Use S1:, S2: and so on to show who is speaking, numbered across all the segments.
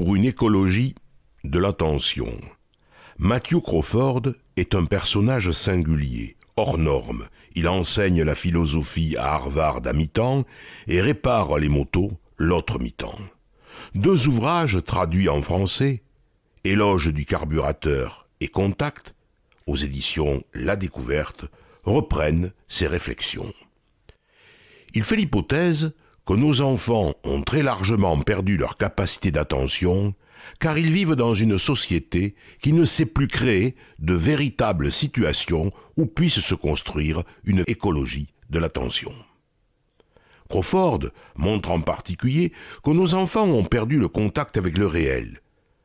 S1: pour une écologie de l'attention. Matthew Crawford est un personnage singulier, hors norme. Il enseigne la philosophie à Harvard à mi-temps et répare les motos l'autre mi-temps. Deux ouvrages traduits en français, Éloge du carburateur et Contact, aux éditions La Découverte, reprennent ses réflexions. Il fait l'hypothèse que nos enfants ont très largement perdu leur capacité d'attention, car ils vivent dans une société qui ne sait plus créer de véritables situations où puisse se construire une écologie de l'attention. Crawford montre en particulier que nos enfants ont perdu le contact avec le réel,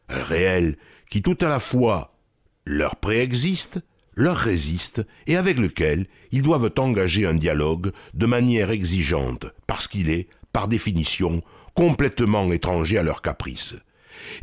S1: un réel qui tout à la fois leur préexiste leur résiste et avec lequel ils doivent engager un dialogue de manière exigeante, parce qu'il est, par définition, complètement étranger à leurs caprices,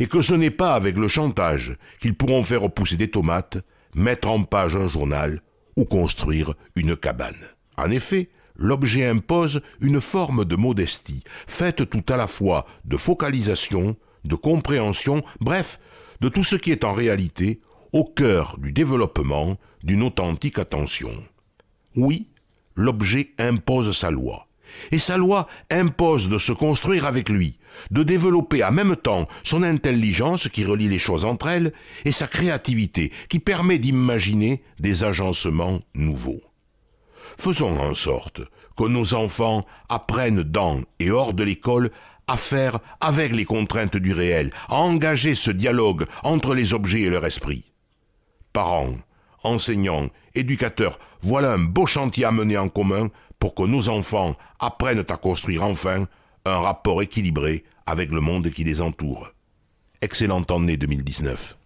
S1: et que ce n'est pas avec le chantage qu'ils pourront faire repousser des tomates, mettre en page un journal ou construire une cabane. En effet, l'objet impose une forme de modestie, faite tout à la fois de focalisation, de compréhension, bref, de tout ce qui est en réalité au cœur du développement d'une authentique attention. Oui, l'objet impose sa loi, et sa loi impose de se construire avec lui, de développer en même temps son intelligence qui relie les choses entre elles et sa créativité qui permet d'imaginer des agencements nouveaux. Faisons en sorte que nos enfants apprennent dans et hors de l'école à faire avec les contraintes du réel, à engager ce dialogue entre les objets et leur esprit parents, enseignants, éducateurs, voilà un beau chantier à mener en commun pour que nos enfants apprennent à construire enfin un rapport équilibré avec le monde qui les entoure. Excellente année 2019.